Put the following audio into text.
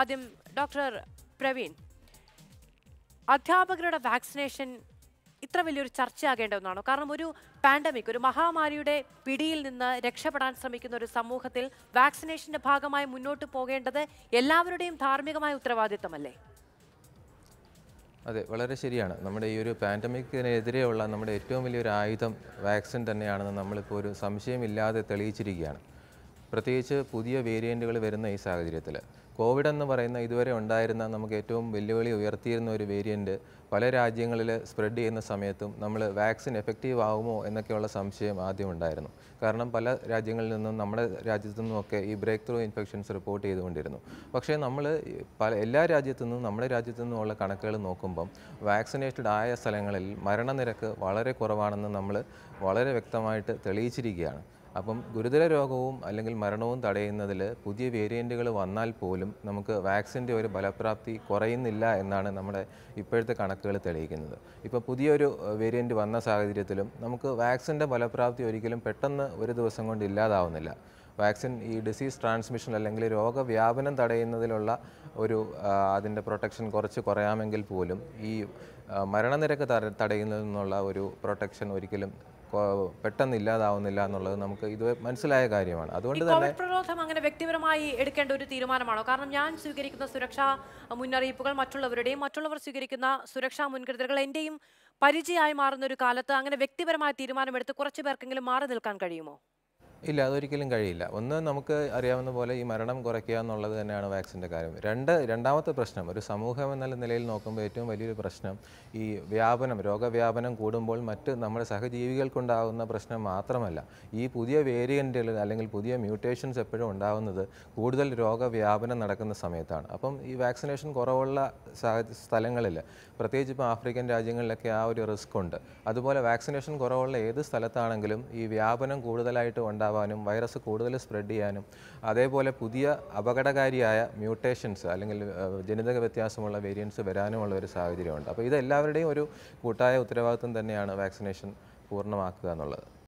ആദ്യം ഡോക്ടർ പ്രവീൺ അധ്യാപകരുടെ വാക്സിനേഷൻ ഇത്ര വലിയൊരു ചർച്ചയാകേണ്ട ഒന്നാണോ കാരണം ഒരു പാൻഡമിക് ഒരു മഹാമാരിയുടെ പിടിയിൽ നിന്ന് രക്ഷപ്പെടാൻ ശ്രമിക്കുന്ന ഒരു സമൂഹത്തിൽ വാക്സിനേഷന്റെ ഭാഗമായി മുന്നോട്ട് പോകേണ്ടത് എല്ലാവരുടെയും ധാർമ്മികമായ ഉത്തരവാദിത്തമല്ലേ അതെ വളരെ ശരിയാണ് നമ്മുടെ ഈ ഒരു പാൻഡമിക്കിനെതിരെയുള്ള നമ്മുടെ ഏറ്റവും വലിയൊരു ആയുധം വാക്സിൻ തന്നെയാണെന്ന് നമ്മളിപ്പോൾ ഒരു സംശയമില്ലാതെ തെളിയിച്ചിരിക്കുകയാണ് പ്രത്യേകിച്ച് പുതിയ വേരിയൻറ്റുകൾ വരുന്ന ഈ സാഹചര്യത്തിൽ കോവിഡ് എന്ന് പറയുന്ന ഇതുവരെ ഉണ്ടായിരുന്ന നമുക്ക് ഏറ്റവും വെല്ലുവിളി ഉയർത്തിയിരുന്ന ഒരു വേരിയൻറ്റ് പല രാജ്യങ്ങളിൽ സ്പ്രെഡ് ചെയ്യുന്ന സമയത്തും നമ്മൾ വാക്സിൻ എഫക്റ്റീവ് ആകുമോ എന്നൊക്കെയുള്ള സംശയം ആദ്യം ഉണ്ടായിരുന്നു കാരണം പല രാജ്യങ്ങളിൽ നിന്നും നമ്മുടെ രാജ്യത്തു നിന്നുമൊക്കെ ഈ ബ്രേക്ക് ത്രൂ ഇൻഫെക്ഷൻസ് റിപ്പോർട്ട് ചെയ്തുകൊണ്ടിരുന്നു പക്ഷേ നമ്മൾ പല എല്ലാ രാജ്യത്തു നിന്നും നമ്മുടെ രാജ്യത്തു നിന്നുമുള്ള കണക്കുകൾ നോക്കുമ്പം വാക്സിനേറ്റഡ് ആയ സ്ഥലങ്ങളിൽ മരണനിരക്ക് വളരെ കുറവാണെന്ന് നമ്മൾ വളരെ വ്യക്തമായിട്ട് തെളിയിച്ചിരിക്കുകയാണ് അപ്പം ഗുരുതര രോഗവും അല്ലെങ്കിൽ മരണവും തടയുന്നതിൽ പുതിയ വേരിയൻറ്റുകൾ വന്നാൽ പോലും നമുക്ക് വാക്സിൻ്റെ ഒരു ഫലപ്രാപ്തി കുറയുന്നില്ല എന്നാണ് നമ്മുടെ ഇപ്പോഴത്തെ കണക്കുകൾ തെളിയിക്കുന്നത് ഇപ്പോൾ പുതിയൊരു വേരിയൻറ്റ് വന്ന സാഹചര്യത്തിലും നമുക്ക് വാക്സിൻ്റെ ഫലപ്രാപ്തി ഒരിക്കലും പെട്ടെന്ന് ഒരു ദിവസം കൊണ്ട് ഇല്ലാതാവുന്നില്ല വാക്സിൻ ഈ ഡിസീസ് ട്രാൻസ്മിഷൻ അല്ലെങ്കിൽ രോഗവ്യാപനം തടയുന്നതിലുള്ള ഒരു അതിൻ്റെ പ്രൊട്ടക്ഷൻ കുറച്ച് കുറയാമെങ്കിൽ പോലും ഈ മരണനിരക്ക് തടയുന്നതിൽ നിന്നുള്ള ഒരു പ്രൊട്ടക്ഷൻ ഒരിക്കലും പെട്ടെന്ന് ഇല്ലാതാവുന്നില്ല എന്നുള്ളത് നമുക്ക് ഇത് മനസ്സിലായ കാര്യമാണ് അതുകൊണ്ട് തന്നെ പ്രതിരോധം അങ്ങനെ വ്യക്തിപരമായി എടുക്കേണ്ട ഒരു തീരുമാനമാണോ കാരണം ഞാൻ സ്വീകരിക്കുന്ന സുരക്ഷാ മുന്നറിയിപ്പുകൾ മറ്റുള്ളവരുടെയും മറ്റുള്ളവർ സ്വീകരിക്കുന്ന സുരക്ഷാ മുൻകരുതലുകൾ എൻ്റെയും പരിചയമായി മാറുന്ന ഒരു കാലത്ത് അങ്ങനെ വ്യക്തിപരമായ തീരുമാനമെടുത്ത് കുറച്ചു പേർക്കെങ്കിലും മാറി നിൽക്കാൻ കഴിയുമോ ഇല്ല അതൊരിക്കലും കഴിയില്ല ഒന്ന് നമുക്ക് അറിയാവുന്ന പോലെ ഈ മരണം കുറയ്ക്കുക എന്നുള്ളത് തന്നെയാണ് വാക്സിൻ്റെ കാര്യം രണ്ട് രണ്ടാമത്തെ പ്രശ്നം ഒരു സമൂഹം എന്നുള്ള നിലയിൽ നോക്കുമ്പോൾ ഏറ്റവും വലിയൊരു പ്രശ്നം ഈ വ്യാപനം രോഗവ്യാപനം കൂടുമ്പോൾ മറ്റ് നമ്മുടെ സഹജീവികൾക്കുണ്ടാകുന്ന പ്രശ്നം മാത്രമല്ല ഈ പുതിയ വേരിയൻറ്റുകൾ അല്ലെങ്കിൽ പുതിയ മ്യൂട്ടേഷൻസ് എപ്പോഴും ഉണ്ടാകുന്നത് കൂടുതൽ രോഗവ്യാപനം നടക്കുന്ന സമയത്താണ് അപ്പം ഈ വാക്സിനേഷൻ കുറവുള്ള സ്ഥലങ്ങളിൽ പ്രത്യേകിച്ച് ഇപ്പോൾ ആഫ്രിക്കൻ രാജ്യങ്ങളിലൊക്കെ ആ ഒരു റിസ്ക് ഉണ്ട് അതുപോലെ വാക്സിനേഷൻ കുറവുള്ള ഏത് സ്ഥലത്താണെങ്കിലും ഈ വ്യാപനം കൂടുതലായിട്ട് ഉണ്ടാകും ഉണ്ടാവാനും വൈറസ് കൂടുതൽ സ്പ്രെഡ് ചെയ്യാനും അതേപോലെ പുതിയ അപകടകാരിയായ മ്യൂട്ടേഷൻസ് അല്ലെങ്കിൽ ജനിതക വ്യത്യാസമുള്ള വേരിയൻസ് വരാനുമുള്ള ഒരു സാഹചര്യമുണ്ട് അപ്പോൾ ഇത് എല്ലാവരുടെയും ഒരു കൂട്ടായ ഉത്തരവാദിത്വം തന്നെയാണ് വാക്സിനേഷൻ പൂർണ്ണമാക്കുക എന്നുള്ളത്